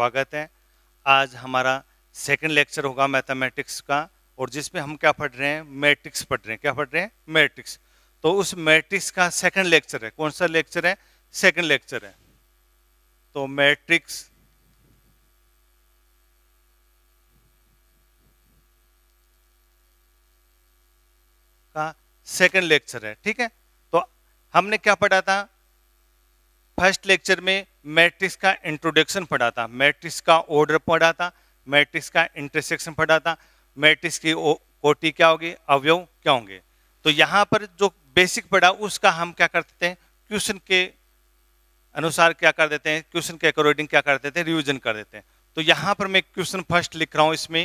स्वागत है आज हमारा सेकंड लेक्चर होगा मैथमेटिक्स का और जिसमें हम क्या पढ़ रहे हैं मैट्रिक्स पढ़ रहे हैं क्या पढ़ रहे हैं मैट्रिक्स तो उस मैट्रिक्स का सेकंड लेक्चर है कौन सा लेक्चर है सेकंड लेक्चर है तो मैट्रिक्स का सेकंड लेक्चर है ठीक है तो हमने क्या पढ़ा था फर्स्ट लेक्चर में मैट्रिक्स का इंट्रोडक्शन पढ़ा था मैट्रिक्स का ऑर्डर पढ़ा था मैट्रिक्स का इंटरसेक्शन पढ़ा था मैट्रिक्स की कोटि क्या होगी अवयव क्या होंगे तो यहाँ पर जो बेसिक पढ़ा उसका हम क्या करते हैं क्वेश्चन के अनुसार क्या कर देते हैं क्वेश्चन के अकॉर्डिंग क्या करते थे रिविजन कर देते हैं तो यहाँ पर मैं क्वेश्चन फर्स्ट लिख रहा हूँ इसमें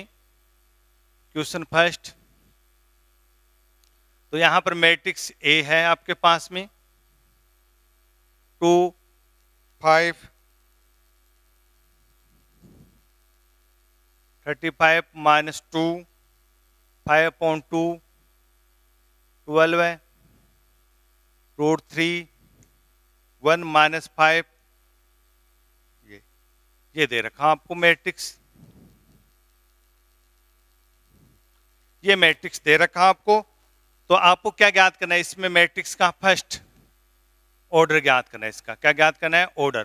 क्वेश्चन फर्स्ट तो यहाँ पर मैट्रिक्स ए है आपके पास में two 35 minus two five point two twelve है root three one minus five ये ये दे रखा आपको मैट्रिक्स ये मैट्रिक्स दे रखा आपको तो आपको क्या ज्ञात करना है इसमें मैट्रिक्स का फर्स्ट ऑर्डर ज्ञात करना है इसका क्या ज्ञात करना है ऑर्डर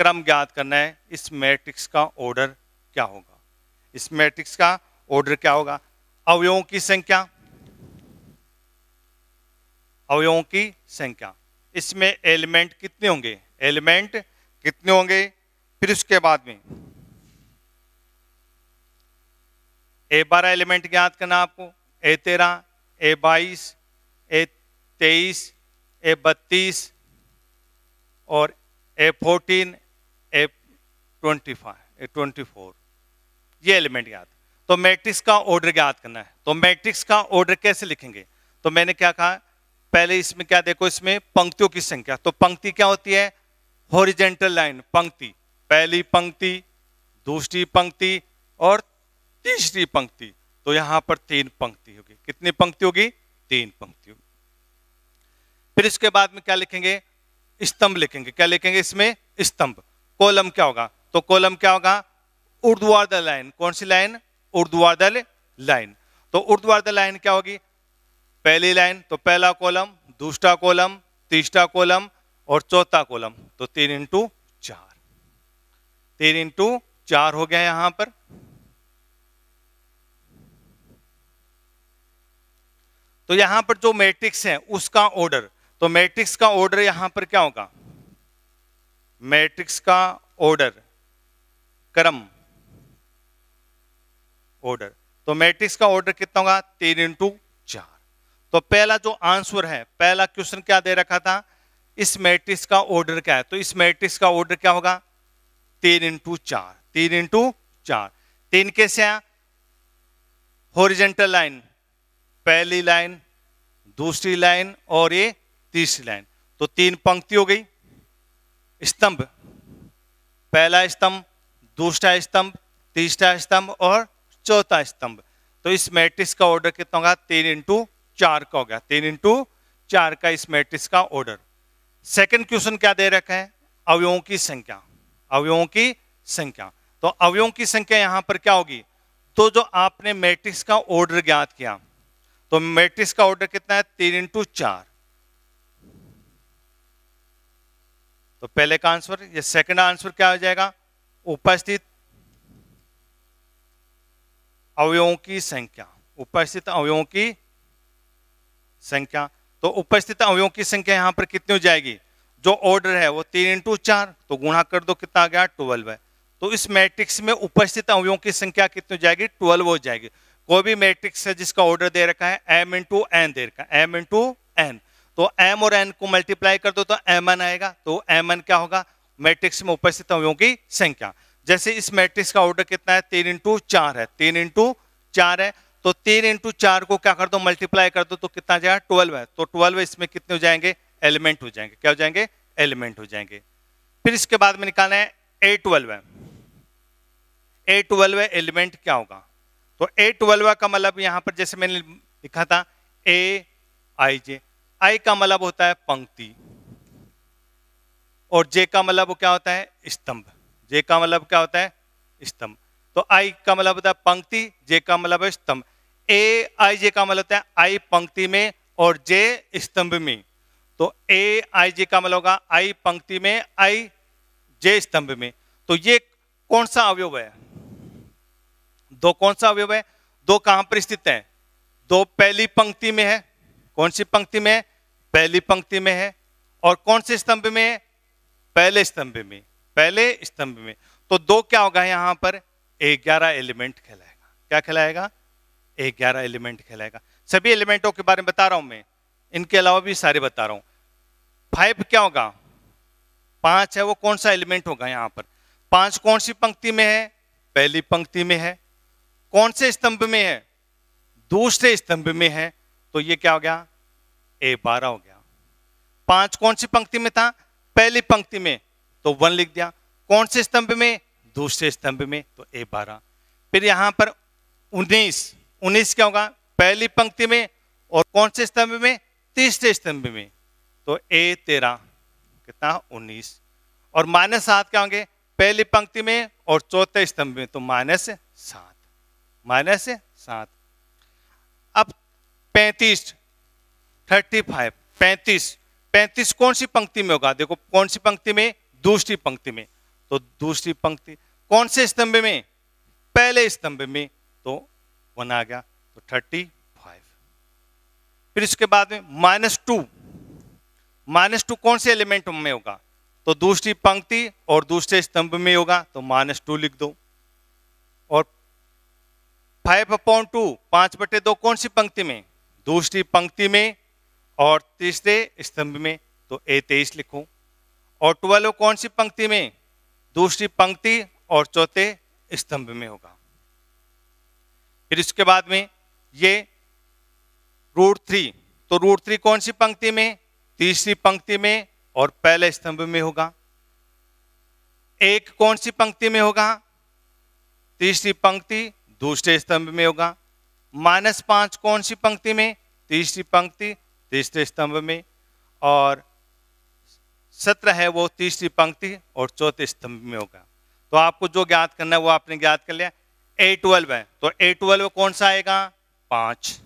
क्रम ज्ञात करना है इस मैट्रिक्स का ऑर्डर क्या होगा इस मैट्रिक्स का ऑर्डर क्या होगा अवयवों की संख्या अवयवों की संख्या इसमें एलिमेंट कितने होंगे एलिमेंट कितने होंगे फिर उसके बाद में ए बारह एलिमेंट ज्ञात करना आपको ए तेरह ए बाईस ए तेईस ए बत्तीस और a fourteen a twenty five a twenty four ये एलिमेंट याद तो मैट्रिक्स का ऑर्डर याद करना है तो मैट्रिक्स का ऑर्डर कैसे लिखेंगे तो मैंने क्या कहा पहले इसमें क्या देखो इसमें पंक्तियों की संख्या तो पंक्ति क्या होती है हॉरिजेंटल लाइन पंक्ति पहली पंक्ति दूसरी पंक्ति और तीसरी पंक्ति तो यहां पर तीन पंक्ति होगी कितनी पंक्ति होगी तीन पंक्ति होगी फिर इसके बाद में क्या लिखेंगे स्तंभ लिखेंगे क्या लिखेंगे इसमें स्तंभ कॉलम क्या होगा तो कॉलम क्या होगा उर्दवार्दल लाइन कौन सी लाइन उर्दवार्दल लाइन तो उर्दवार्दल लाइन क्या होगी पहली लाइन तो पहला कॉलम दूसरा कॉलम तीसरा कॉलम और चौथा कॉलम तो तीन इंटू चार तीन इंटू चार हो गया यहां पर तो यहां पर जो मैट्रिक्स है उसका ऑर्डर तो मैट्रिक्स का ऑर्डर यहां पर क्या होगा मैट्रिक्स का ऑर्डर क्रम ऑर्डर तो मैट्रिक्स का ऑर्डर कितना होगा तीन इंटू चार तो पहला जो आंसर है पहला क्वेश्चन क्या दे रखा था इस मैट्रिक्स का ऑर्डर क्या है तो इस मैट्रिक्स का ऑर्डर क्या होगा तीन इंटू चार तीन इंटू चार तीन कैसे आया हॉरिजेंटल लाइन पहली लाइन दूसरी लाइन और ये तीसरी लाइन तो तीन पंक्ति हो गई स्तंभ पहला स्तंभ दूसरा स्तंभ तीसरा स्तंभ और चौथा स्तंभ तो इस मैट्रिक्स का ऑर्डर कितना होगा तीन इंटू चार का हो गया तीन इंटू चार का इस मैट्रिक्स का ऑर्डर सेकंड क्वेश्चन क्या दे रखा है अवयों की संख्या अवयों की संख्या तो अवयों की संख्या यहां पर क्या होगी तो जो आपने मैट्रिक्स का ऑर्डर ज्ञात किया तो मैट्रिक्स का ऑर्डर कितना है तीन इंटू चार तो पहले का आंसर ये सेकंड आंसर क्या हो जाएगा उपस्थित अवयवों की संख्या उपस्थित अवयवों की संख्या तो उपस्थित अवयवों की संख्या यहां पर कितनी हो जाएगी जो ऑर्डर है वो तीन इंटू चार तो गुणा कर दो कितना आ गया ट्वेल्व है तो इस मैट्रिक्स में उपस्थित अवयवों की संख्या कितनी हो जाएगी ट्वेल्व हो जाएगी कोई भी मैट्रिक्स है जिसका ऑर्डर दे रखा है एम इंटू एन दे रखा है एम इंटू एन तो एम और एन को मल्टीप्लाई कर दो तो एम एन आएगा तो एम एन क्या होगा मैट्रिक्स में उपस्थित अवयों की संख्या जैसे इस मैट्रिक्स का ऑर्डर कितना है तीन इंटू चार है तीन इंटू चार है तो तीन इंटू चार को क्या कर दो मल्टीप्लाई कर दो तो कितना जाएगा ट्वेल्व है तो ट्वेल्व इसमें कितने हो जाएंगे एलिमेंट हो जाएंगे क्या हो जाएंगे एलिमेंट हो जाएंगे फिर इसके बाद में निकालना है ए ट्वेल्व है ए ट्वेल्व एलिमेंट क्या होगा तो ए ट्वेल्व का मतलब यहां पर जैसे मैंने लिखा था ए आई जे आई का मतलब होता है पंक्ति और जे का मतलब क्या होता है स्तंभ जे का मतलब क्या होता है स्तंभ तो आई का मतलब होता है पंक्ति जे का मतलब है स्तंभ ए आई जे का मतलब होता है आई पंक्ति में और जे स्तंभ में तो ए आई जे का मतलब होगा आई पंक्ति में आई जे स्तंभ में तो ये कौन सा अवयव है दो कौन सा अवयव है दो कहां पर स्थित है दो पहली पंक्ति में है कौन सी पंक्ति में पहली पंक्ति में है और कौन से स्तंभ में पहले स्तंभ में पहले स्तंभ में तो दो क्या होगा यहां पर ग्यारह एलिमेंट खिलाएगा क्या खिलाएगा ग्यारह एलिमेंट खिलाएगा सभी एलिमेंटों के बारे में बता रहा हूं मैं इनके अलावा भी सारे बता रहा हूं फाइव क्या होगा पांच है वो कौन सा एलिमेंट होगा यहां पर पांच कौन सी पंक्ति में है पहली पंक्ति में है कौन से स्तंभ में है दूसरे स्तंभ में है तो ये क्या हो गया ए बारह हो गया पांच कौन सी पंक्ति में था पहली पंक्ति में तो वन लिख दिया कौन से स्तंभ में दूसरे स्तंभ में तो ए बारह फिर यहां पर उन्नीस उन्नीस क्या होगा पहली पंक्ति में और कौन से स्तंभ में तीसरे स्तंभ में तो ए तेरह कितना उन्नीस और माइनस सात क्या होंगे पहली पंक्ति में और चौथे स्तंभ में तो माइनस सात माइनस सात पैंतीस थर्टी फाइव पैंतीस पैंतीस कौन सी पंक्ति में होगा देखो कौन सी पंक्ति में दूसरी पंक्ति में तो दूसरी पंक्ति कौन से स्तंभ में पहले स्तंभ में तो वन आ गया तो थर्टी फाइव फिर इसके बाद में माइनस टू माइनस टू कौन से एलिमेंट में होगा तो दूसरी पंक्ति और दूसरे स्तंभ में होगा तो माइनस टू लिख दो और फाइव अपॉन टू पांच बटे दो कौन सी पंक्ति में दूसरी पंक्ति में और तीसरे स्तंभ में तो ए तेईस लिखो और ट्वेल्व कौन सी पंक्ति में दूसरी पंक्ति और चौथे स्तंभ में होगा फिर इसके बाद में ये रूट थ्री तो रूट थ्री कौन सी पंक्ति में तीसरी पंक्ति में और पहले स्तंभ में होगा एक कौन सी पंक्ति में होगा तीसरी पंक्ति दूसरे स्तंभ में होगा माइनस पांच कौन सी पंक्ति में तीसरी पंक्ति तीसरे स्तंभ में और सत्रह है वो तीसरी पंक्ति और चौथे स्तंभ में होगा तो आपको जो ज्ञात करना है वो आपने ज्ञात कर लिया ए ट्वेल्व है तो ए ट्वेल्व कौन सा आएगा पांच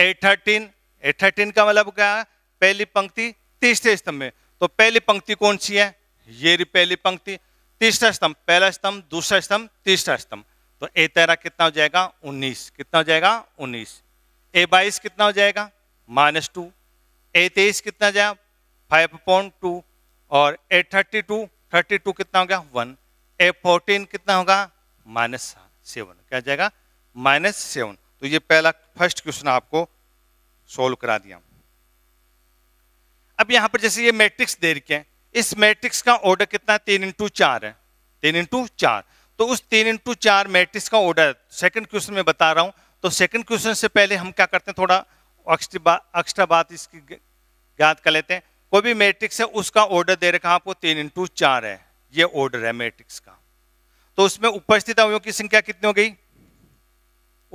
ए थर्टीन ए थर्टीन का मतलब क्या है पहली पंक्ति तीसरे स्तंभ में तो पहली पंक्ति कौन सी है ये पहली पंक्ति तीसरा स्तंभ पहला स्तंभ दूसरा स्तंभ तीसरा स्तंभ तो ए तेरह कितना हो जाएगा उन्नीस कितना हो जाएगा उन्नीस ए बाईस कितना हो जाएगा माइनस टू ए तेईस कितना जाएगा फाइव पॉइंट टू और a thirty two thirty two कितना हो गया वन ए फोर्टीन कितना होगा माइनस सेवन क्या जाएगा माइनस सेवन तो ये पहला फर्स्ट क्वेश्चन आपको सोल्व करा दिया अब यहां पर जैसे ये मैट्रिक्स दे रखे हैं इस मैट्रिक्स का ऑर्डर कितना तीन इंटू चार है तीन इंटू चार तो उस तीन इंटू चार मैट्रिक्स का ऑर्डर सेकंड क्वेश्चन में बता रहा हूँ तो सेकंड क्वेश्चन से पहले हम क्या करते हैं थोड़ा एक्स्ट्रा बात इसकी याद कर लेते हैं कोई भी मैट्रिक्स है उसका ऑर्डर दे रखा आपको तीन इंटू चार है ये ऑर्डर है मैट्रिक्स का तो उसमें उपस्थित अवयों की संख्या कितनी हो गई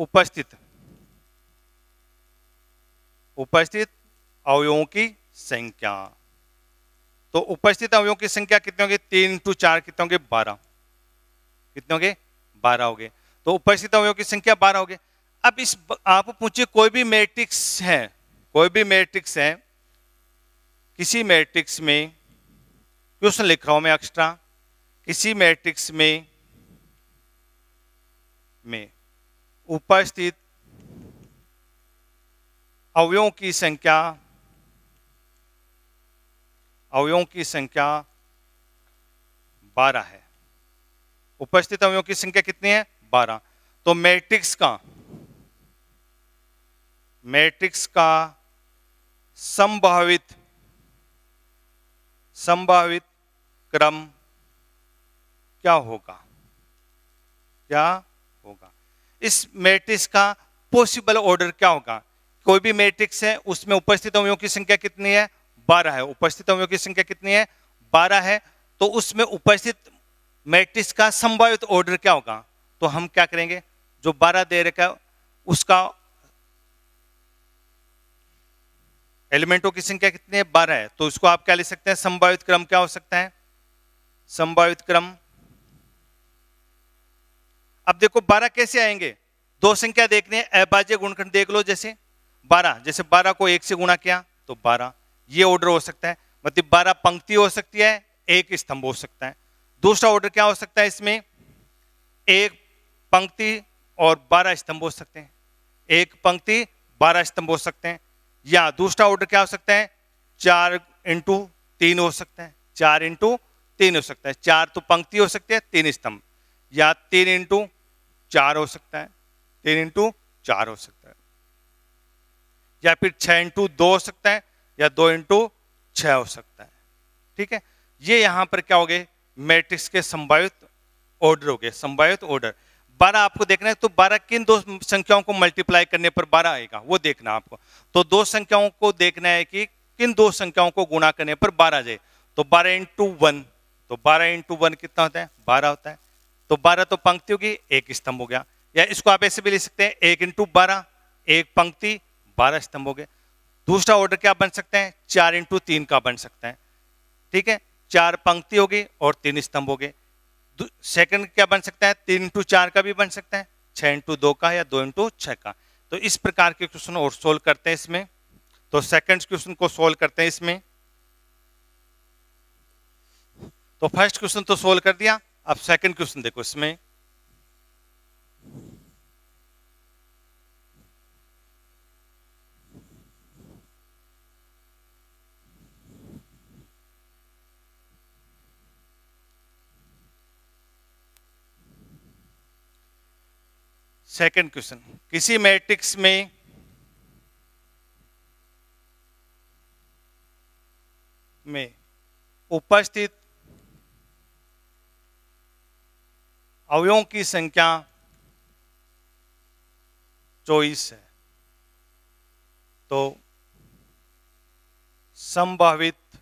उपस्थित उपस्थित अवयों की संख्या तो उपस्थित अवयों की संख्या कितनी होगी तीन इंटू चार कितने होंगे बारह कितने हो गए बारह हो गए तो उपस्थित तो अवयों अवयव की संख्या बारह हो गए अब इस आप पूछिए कोई भी मैट्रिक्स है कोई भी मैट्रिक्स है किसी मैट्रिक्स में क्वेश्चन लिख रहा हूं मैं एक्स्ट्रा किसी मैट्रिक्स में में उपस्थित अवयों की संख्या अवयों की संख्या बारह है उपस्थित अवयों की संख्या कितनी है बारह तो मैट्रिक्स का मैट्रिक्स का संभावित संभावित क्रम क्या होगा क्या होगा इस मैट्रिक्स का पॉसिबल ऑर्डर क्या होगा कोई भी मैट्रिक्स है उसमें उपस्थित अवयों की संख्या कितनी है बारह है उपस्थित अवयों की संख्या कितनी है बारह है तो उसमें उपस्थित मैट्रिक्स का संभावित ऑर्डर क्या होगा तो हम क्या करेंगे जो 12 दे रखा है उसका एलिमेंटों की संख्या कितनी है बारह है तो इसको आप क्या ले सकते हैं संभावित क्रम क्या हो सकता है संभावित क्रम अब देखो बारह कैसे आएंगे दो संख्या देखने अभाज्य गुणखंड देख लो जैसे बारह जैसे बारह को एक से गुणा किया तो बारह ये ऑर्डर हो सकता है मतलब बारह पंक्ति हो सकती है एक स्तंभ हो सकता है दूसरा ऑर्डर क्या हो सकता है इसमें एक पंक्ति और बारह स्तंभ हो सकते हैं एक पंक्ति बारह स्तंभ हो सकते हैं या दूसरा ऑर्डर क्या हो सकता है चार इंटू तीन हो सकता है चार इंटू तीन हो सकता है चार तो पंक्ति हो सकती है तीन स्तंभ या तीन इंटू चार हो सकता है तीन इंटू चार हो सकता है या फिर छः इंटू दो हो सकता है या दो इंटू छ हो सकता है ठीक है ये यहां पर क्या हो गए मैट्रिक्स के संभावित ऑर्डर हो गए संभावित ऑर्डर बारह आपको देखना है तो बारह किन दो संख्याओं को मल्टीप्लाई करने पर बारह आएगा वो देखना आपको तो दो संख्याओं को देखना है कि किन दो संख्याओं को गुणा करने पर बारह जाए तो बारह इंटू वन तो बारह इंटू वन कितना होता है बारह होता है तो बारह तो पंक्ति होगी एक स्तंभ हो गया या इसको आप ऐसे भी ले सकते हैं एक इंटू बारह एक पंक्ति बारह स्तंभ हो गए दूसरा ऑर्डर क्या बन सकते हैं चार इंटू तीन का बन सकते हैं ठीक है चार पंक्ति होगी और तीन स्तंभ हो गए सेकंड क्या बन सकता है तीन इंटू चार का भी बन सकता है छः इंटू दो का या दो इंटू छः का तो इस प्रकार के क्वेश्चन और सोल्व करते हैं इसमें तो सेकंड क्वेश्चन को सोल्व करते हैं इसमें तो फर्स्ट क्वेश्चन तो सोल्व कर दिया अब सेकंड क्वेश्चन देखो इसमें सेकंड क्वेश्चन किसी मैट्रिक्स में में उपस्थित अवयों की संख्या चौबीस है तो संभावित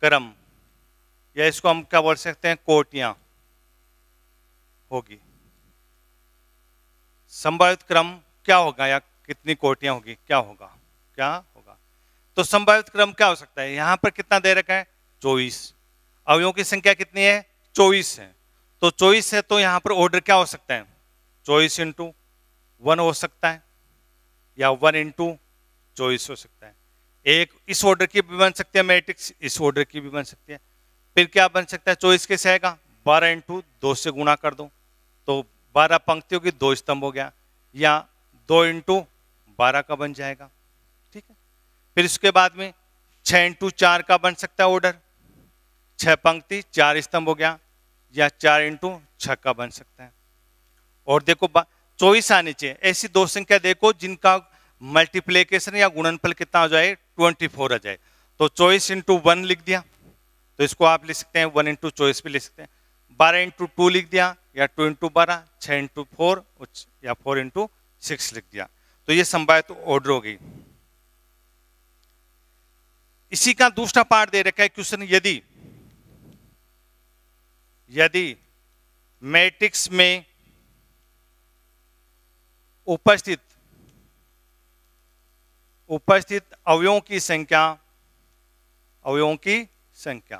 क्रम या इसको हम क्या बोल सकते हैं कोटियां होगी संभावित क्रम क्या होगा या कितनी कोटियां होगी क्या होगा क्या होगा तो संभावित क्रम क्या हो सकता है यहां पर कितना दे रखा है चौबीस अवयों की संख्या कितनी है चौबीस है तो चौबीस है तो यहां पर ऑर्डर क्या हो सकता है चौबीस इंटू वन हो सकता है या वन इंटू चौबीस हो सकता है एक इस ऑर्डर की भी बन सकती है मैट्रिक्स इस ऑर्डर की भी बन सकती है फिर क्या बन सकता है चौबीस कैसे आएगा बारह इंटू दो से गुणा कर दो तो बारह पंक्तियों की दो स्तंभ हो गया या दो इंटू बारह का बन जाएगा ठीक है फिर इसके बाद में छः इंटू चार का बन सकता है ऑर्डर छः पंक्ति चार स्तंभ हो गया या चार इंटू छः का बन सकता है और देखो चौबीस आने चाहिए ऐसी दो संख्या देखो जिनका मल्टीप्लीकेशन या गुणनफल कितना हो जाए ट्वेंटी फोर आ जाए तो चौबीस इंटू वन लिख दिया तो इसको आप लिख सकते हैं वन इंटू चौबीस भी लिख सकते हैं बारह इंटू टू लिख दिया या टू इंटू बारह छः इंटू फोर या फोर इंटू सिक्स लिख दिया तो ये तो ऑर्डर हो गई इसी का दूसरा पार्ट दे रखा है क्वेश्चन यदि यदि मैट्रिक्स में उपस्थित उपस्थित अवयों की संख्या अवयों की संख्या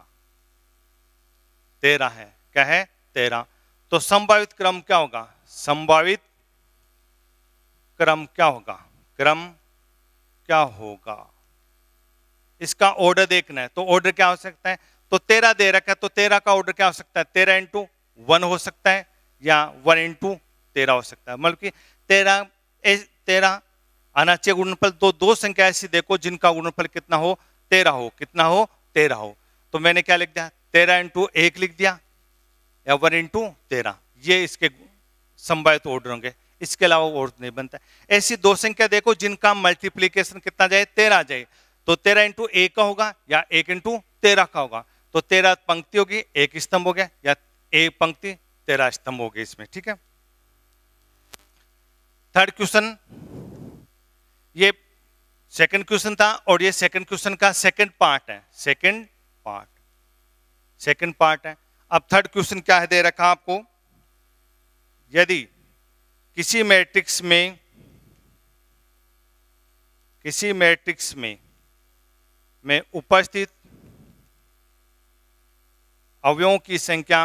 तेरह है क्या है तेरह तो संभावित क्रम क्या होगा संभावित क्रम क्या होगा क्रम क्या होगा इसका ऑर्डर देखना है तो ऑर्डर क्या हो सकता है तो तेरह दे रखा है तो तेरह का ऑर्डर क्या हो सकता है तेरह इंटू वन हो सकता है या वन इंटू तेरह हो सकता है मतलब कि तेरह तेरह आना चाहिए गुणनफल दो संख्या ऐसी देखो जिनका गुणनफल कितना हो तेरह हो कितना हो तेरह हो तो मैंने क्या लिख दिया तेरह इंटू एक लिख दिया या वन इंटू तेरह ये इसके संभावित ऑर्डर होंगे इसके अलावा और नहीं बनता ऐसी दो संख्या देखो जिनका मल्टीप्लीकेशन कितना जाए तेरह जाए तो तेरह इंटू एक का होगा या एक इंटू तेरह का होगा तो तेरह पंक्ति होगी एक स्तंभ हो गया या एक पंक्ति तेरह स्तंभ हो गए इसमें ठीक है थर्ड क्वेश्चन ये सेकंड क्वेश्चन था और ये सेकंड क्वेश्चन का सेकंड पार्ट है सेकंड पार्ट सेकंड पार्ट है अब थर्ड क्वेश्चन क्या है दे रखा आपको यदि किसी मैट्रिक्स में किसी मैट्रिक्स में में उपस्थित अवयों की संख्या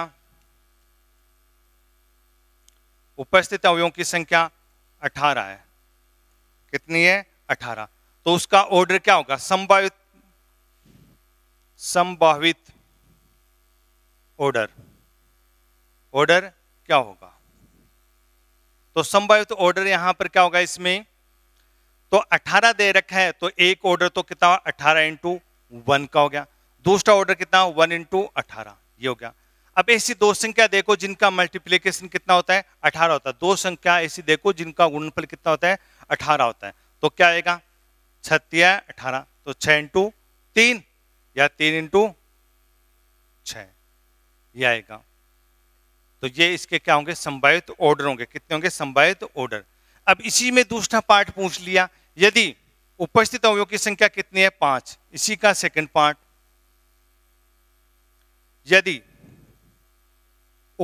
उपस्थित अवयों की संख्या 18 है कितनी है 18 तो उसका ऑर्डर क्या होगा संभावित संभावित ऑर्डर ऑर्डर क्या होगा तो संभावित ऑर्डर तो यहां पर क्या होगा इसमें तो 18 दे रखा है तो एक ऑर्डर तो कितना 18 इंटू वन का हो गया दूसरा ऑर्डर कितना वन इंटू अठारह ये हो गया अब ऐसी दो संख्या देखो जिनका मल्टीप्लीकेशन कितना होता है अठारह होता है दो संख्या ऐसी देखो जिनका गुणफल कितना होता है अठारह होता है तो क्या आएगा छत्तीस अठारह तो छ इंटू तीन या तीन इंटू छ ये आएगा तो ये इसके क्या होंगे संभावित ऑर्डर होंगे कितने होंगे संभावित ऑर्डर अब इसी में दूसरा पार्ट पूछ लिया यदि उपस्थित अवयों की संख्या कितनी है पांच इसी का सेकंड पार्ट यदि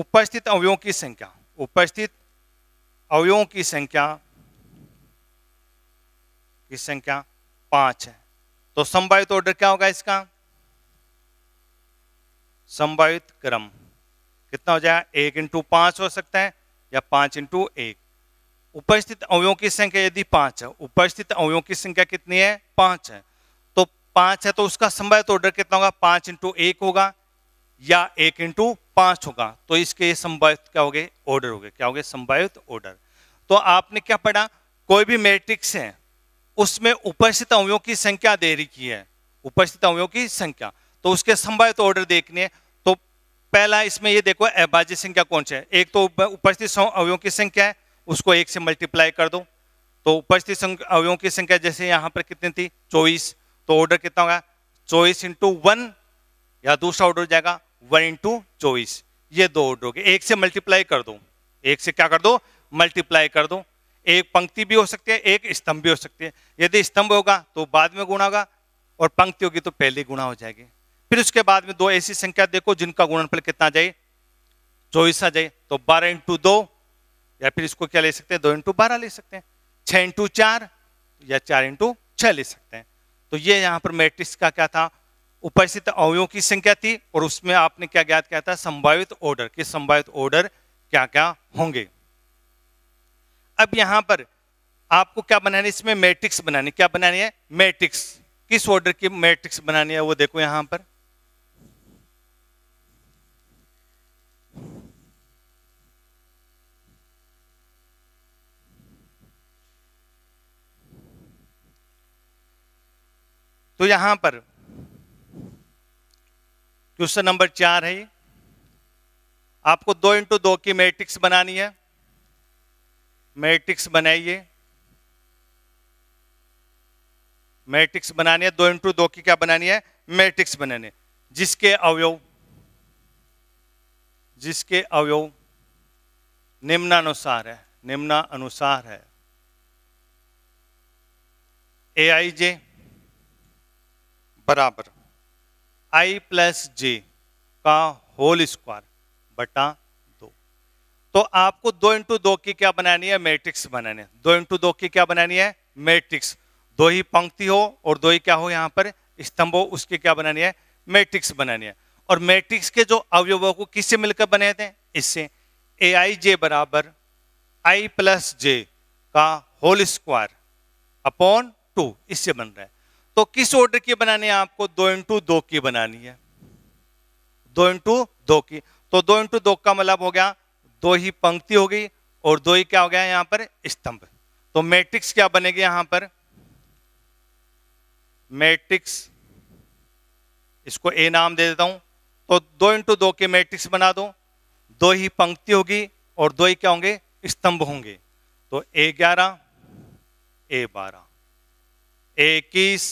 उपस्थित अवयों की संख्या उपस्थित अवयों की संख्या की संख्या पांच है तो संभावित ऑर्डर क्या होगा इसका संभावित क्रम कितना हो जाएगा एक इंटू पांच हो सकता है या पांच इंटू एक उपस्थित अवयों की संख्या यदि पांच है उपस्थित अवयों की संख्या कितनी है पांच है तो पांच है तो उसका संभावित ऑर्डर कितना होगा पांच इंटू एक होगा या एक इंटू पांच होगा तो इसके संभावित क्या हो गए ऑर्डर हो गए क्या हो गए संभावित ऑर्डर तो आपने क्या पढ़ा कोई भी मैट्रिक्स है उसमें उपस्थित अवयों की संख्या दे रखी है उपस्थित अवयों की संख्या तो उसके संभावित ऑर्डर तो देखने तो पहला इसमें ये देखो अहबाजी संख्या कौन सा है एक तो उपस्थित अवयों की संख्या है उसको एक से मल्टीप्लाई कर दो तो उपस्थित अवयों की संख्या जैसे यहाँ पर कितनी थी चौबीस तो ऑर्डर कितना होगा चौबीस इंटू वन या दूसरा ऑर्डर जाएगा वन इंटू चौबीस ये दो ऑर्डर हो गए एक से मल्टीप्लाई कर दो एक से क्या कर दो मल्टीप्लाई कर दो एक पंक्ति भी हो सकती है एक स्तंभ भी हो सकती है यदि स्तंभ होगा तो बाद में गुणा होगा और पंक्ति होगी तो पहले गुणा हो जाएगी फिर उसके बाद में दो ऐसी संख्या देखो जिनका गुणनफल कितना जाए चौबीस आ जाए तो बारह इंटू दो या फिर इसको क्या ले सकते हैं दो इंटू बारह ले सकते हैं छः इंटू चार या चार इंटू छः ले सकते हैं तो ये यहाँ पर मैट्रिक्स का क्या था उपस्थित तो अवयों की संख्या थी और उसमें आपने क्या ज्ञात किया था संभावित ऑर्डर कि संभावित ऑर्डर क्या क्या होंगे अब यहां पर आपको क्या बनानी इसमें मैट्रिक्स बनानी क्या बनानी है मैट्रिक्स किस ऑर्डर की मैट्रिक्स बनानी है वो देखो यहां पर तो यहां पर क्वेश्चन नंबर चार है आपको दो इंटू दो की मैट्रिक्स बनानी है मैट्रिक्स बनाइए मैट्रिक्स बनानी है दो इंटू दो की क्या बनानी है मैट्रिक्स बनाने जिसके अवयव जिसके अवयव निम्नानुसार है निम्नानुसार है ए आई जे बराबर आई प्लस जे का होल स्क्वायर बटा दो तो आपको दो इंटू दो की क्या बनानी है मैट्रिक्स बनानी है दो इंटू दो की क्या बनानी है मैट्रिक्स दो ही पंक्ति हो और दो ही क्या हो यहाँ पर स्तंभ हो उसकी क्या बनानी है मैट्रिक्स बनानी है और मैट्रिक्स के जो अवयवों को किससे मिलकर बने थे इससे ए आई जे बराबर आई प्लस जे का होल स्क्वायर अपॉन टू इससे बन रहा है तो किस ऑर्डर की बनानी है आपको दो इंटू दो की बनानी है दो इंटू दो की तो दो इंटू दो का मतलब हो गया दो ही पंक्ति हो गई और दो ही क्या हो गया यहां पर स्तंभ तो मैट्रिक्स क्या बनेगी यहां पर मैट्रिक्स इसको ए नाम दे देता हूं तो दो इंटू दो के मैट्रिक्स बना दो दो ही पंक्ति होगी और दो ही क्या होंगे स्तंभ होंगे तो ए ग्यारह ए बारह ए इक्कीस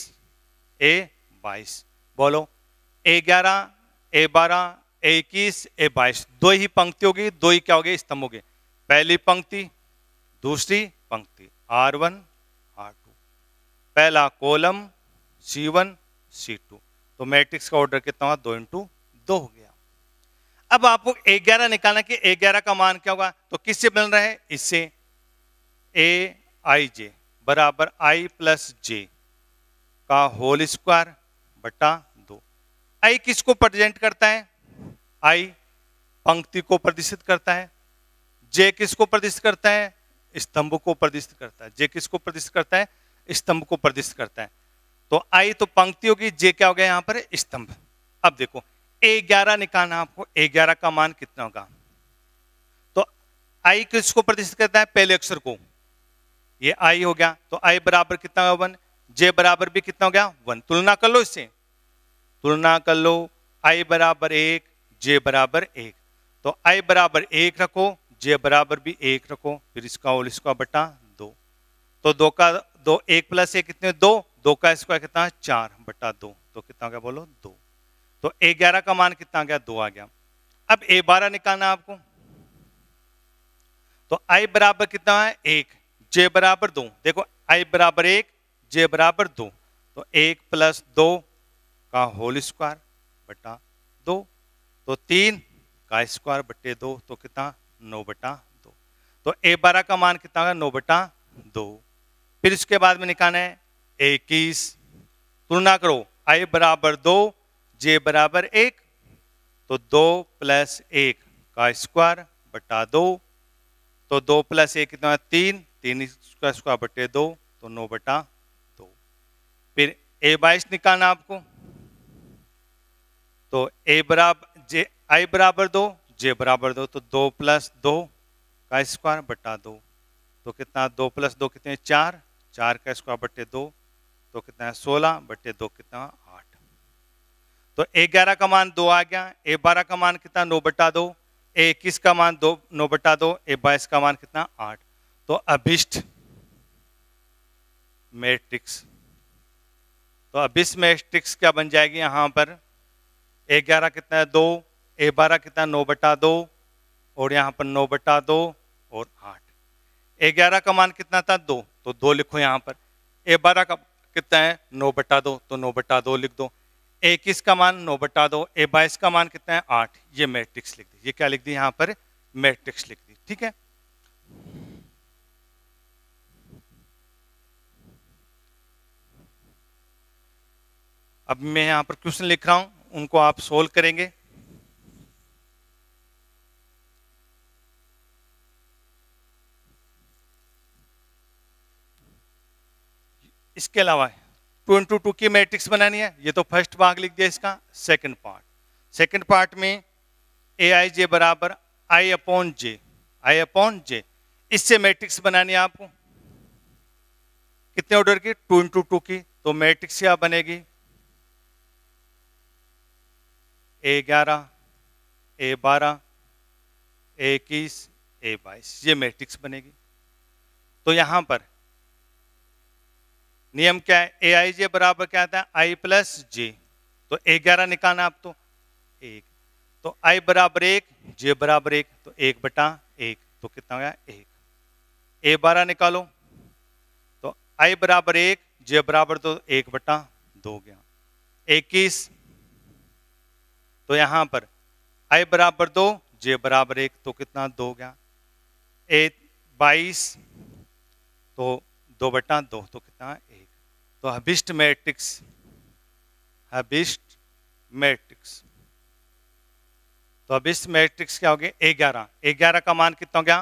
ए बाईस बोलो ए ग्यारह ए बारह ए इक्कीस ए बाईस दो ही पंक्ति होगी दो ही क्या होगी स्तंभ होगी पहली पंक्ति दूसरी पंक्ति आर वन आर टू पहला column C one C two तो मैट्रिक्स का ऑर्डर कितना हुआ दो इंटू दो हो गया अब आपको ए ग्यारह निकालना कि ए ग्यारह का मान क्या होगा तो किससे मिल रहा है इससे ए आई जे बराबर आई प्लस जे का होल स्क्वायर बटा दो आई किसको प्रजेंट करता है आई पंक्ति को प्रदर्शित करता है जे किसको प्रदर्शित करता है स्तंभ को प्रदर्शित करता है जे किसको प्रदर्शित करता है स्तंभ को प्रदर्शित करता है तो आई तो पंक्ति होगी जे क्या हो गया यहां पर स्तंभ अब देखो ए ग्यारह निकालना आपको ए ग्यारह का मान कितना होगा तो आई किसको प्रदर्शित करता है पहले अक्षर को ये आई हो गया तो आई बराबर कितना वन जे बराबर भी कितना हो गया वन तुलना कर लो इससे तुलना कर लो आई बराबर एक जे बराबर एक तो आई बराबर एक रखो जे बराबर भी एक रखो फिर इसका और इसका बटा दो तो दो का दो एक प्लस एक कितने दो दो का स्क्वायर कितना चार बटा दो तो कितना क्या बोलो दो तो ए ग्यारह का मान कितना गया दो आ गया अब ए बारह निकालना आपको तो आई बराबर कितना है एक जे बराबर दो देखो आई बराबर एक जे बराबर दो तो एक प्लस दो का होल स्क्वायर बटा दो तो तीन का स्क्वायर बटे दो तो कितना नौ बटा दो तो ए बारह का मान कितना होगा नौ बटा दो फिर इसके बाद में निकालना है इक्कीस तुलना करो आई बराबर दो जे बराबर एक तो दो प्लस एक का स्क्वायर बटा दो तो दो प्लस एक कितना तीन तीन का स्क्वायर बटे दो तो नौ बटा फिर ए बाईस निकालना आपको तो ए बराबर जे आई बराबर दो जे बराबर दो तो दो प्लस दो का स्क्वायर बटा दो तो कितना दो प्लस दो कितने चार चार का स्क्वायर बटे दो तो कितना है सोलह बटे दो कितना आठ तो ए ग्यारह का मान दो आ गया ए बारह का मान कितना नौ बटा दो ए इक्कीस का मान दो नौ बटा दो ए बाईस का मान कितना आठ तो अभिष्ट मैट्रिक्स तो अबिस मैट्रिक्स क्या बन जाएगी यहाँ पर ए ग्यारह कितना है दो ए बारह कितना नौ बटा दो और यहाँ पर नौ बटा दो और आठ ए ग्यारह का मान कितना था दो तो दो लिखो यहाँ पर ए बारह का कितना है नौ बटा दो तो नौ बटा दो लिख दो ए इक्कीस का मान नौ बटा दो ए बाईस का मान कितना है आठ ये मैट्रिक्स लिख दी ये क्या लिख दी यहाँ पर मैट्रिक्स लिख दी ठीक है अब मैं यहां पर क्वेश्चन लिख रहा हूं उनको आप सोल्व करेंगे इसके अलावा टू इंटू टू की मैट्रिक्स बनानी है ये तो फर्स्ट भाग लिख दिया इसका सेकंड पार्ट सेकंड पार्ट में ए आई जे बराबर आई अपॉन जे आई अपॉन जे इससे मैट्रिक्स बनानी है आपको कितने ऑर्डर की टू इंटू टू की तो मैट्रिक्स क्या बनेगी ए ग्यारह ए बारह ए इक्कीस ए बाईस ये मैट्रिक्स बनेगी तो यहाँ पर नियम क्या है ए आई जे बराबर क्या आता है आई प्लस जे तो ए ग्यारह निकालना आप तो एक तो आई बराबर एक जे बराबर एक तो एक बटा एक तो कितना हो गया एक ए बारह निकालो तो आई बराबर एक जे बराबर तो एक बटा दो गया इक्कीस तो यहां पर आई बराबर दो जे बराबर एक तो कितना दो गया ए बाईस तो दो बटा दो तो कितना एक तो हबिस्ट मैट्रिक्स हबिस्ट मैट्रिक्स तो हबिस्ट मैट्रिक्स क्या हो गया ए ग्यारह ए ग्यारह का मान कितना हो गया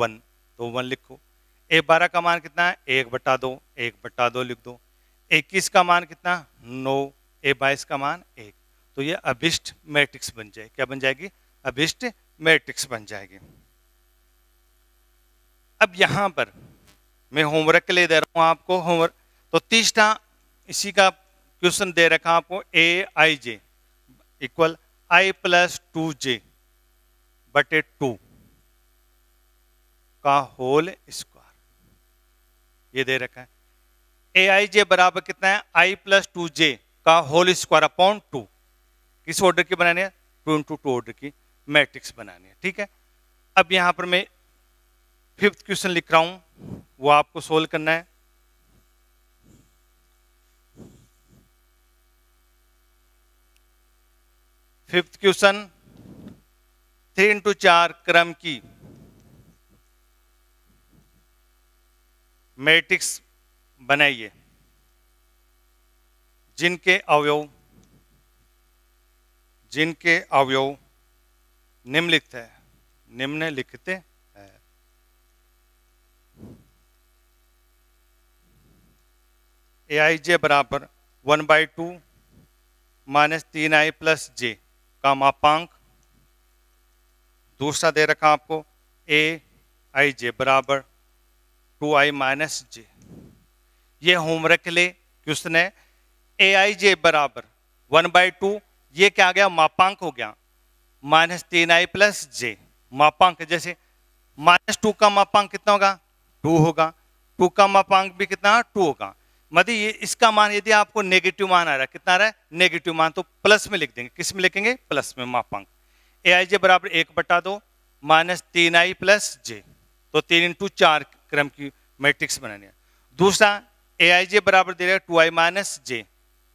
वन तो वन लिखो ए बारह का मान कितना है एक बटा दो एक बटा दो लिख दो इक्कीस का मान कितना नौ ए बाईस का मान एक तो ये अभिष्ट मैट्रिक्स बन जाए क्या बन जाएगी अभिष्ट मैट्रिक्स बन जाएगी अब यहां पर मैं होमवर्क के लिए दे रहा हूं आपको होमवर्क तो तीसरा इसी का क्वेश्चन दे रखा आपको a i j equal i plus two j बटे टू का होल स्क्वायर ये दे रखा है ए आई जे बराबर कितना है आई प्लस टू जे का होल स्क्वायर अपॉन टू किस ऑर्डर की बनानी है टू इंटू टू ऑर्डर की मैट्रिक्स बनानी है ठीक है अब यहाँ पर मैं फिफ्थ क्वेश्चन लिख रहा हूँ वो आपको सोल्व करना है फिफ्थ क्वेश्चन थ्री इंटू चार क्रम की मैट्रिक्स बनाइए जिनके अवयव जिनके अवयव निम्नलिखित है लिखते हैं ए आई जे बराबर वन बाई टू माइनस तीन आई प्लस जे का मापांक दूसरा दे रखा आपको ए आई जे बराबर टू आई माइनस जे ये होमवर्क के लिए क्वेश्चन है ए आई जे बराबर वन बाई टू ये क्या आ गया मापांक हो गया माइनस तीन आई प्लस जे मापांक जैसे माइनस टू का मापांक कितना होगा टू होगा टू का मापांक भी कितना टू होगा मतलब ये इसका मान यदि आपको नेगेटिव मान आ रहा है कितना आ रहा है नेगेटिव मान तो प्लस में लिख देंगे किस में लिखेंगे प्लस में मापांक ए आई जे बराबर एक बटा दो माइनस तीन आई प्लस जे तो तीन इंटू चार क्रम की मैट्रिक्स बनानी है दूसरा ए आई जे बराबर दे रहा है टू आई माइनस जे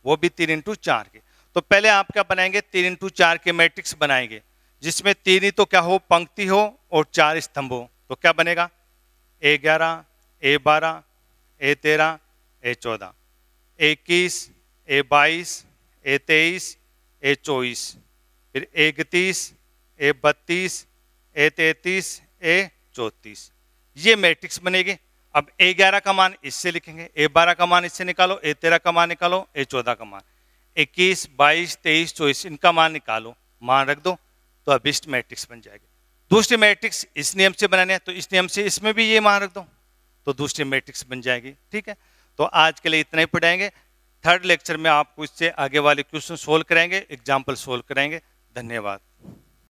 वो भी तीन इंटू चार के तो पहले आप क्या बनाएंगे तीन इंटू चार के मैट्रिक्स बनाएंगे जिसमें तीन ही तो क्या हो पंक्ति हो और चार स्तंभ हो तो क्या बनेगा ए ग्यारह ए बारह ए तेरह ए चौदह ए इक्कीस ए बाईस ए तेईस ए चौबीस फिर इकतीस ए बत्तीस ए तैतीस ए चौंतीस ये मैट्रिक्स बनेगी अब ए ग्यारह का मान इससे लिखेंगे ए बारह का मान इससे निकालो ए तेरह का मान निकालो ए चौदह का मान इक्कीस बाईस तेईस चौबीस इनका मान निकालो मान रख दो तो अब इष्ट मैट्रिक्स बन जाएगा दूसरी मैट्रिक्स इस नियम से बनाने हैं तो इस नियम से इसमें भी ये मान रख दो तो दूसरी मैट्रिक्स बन जाएगी ठीक है तो आज के लिए इतना ही पढ़ाएंगे थर्ड लेक्चर में आपको इससे आगे वाले क्वेश्चन सोल्व कराएंगे एग्जाम्पल सोल्व कराएंगे धन्यवाद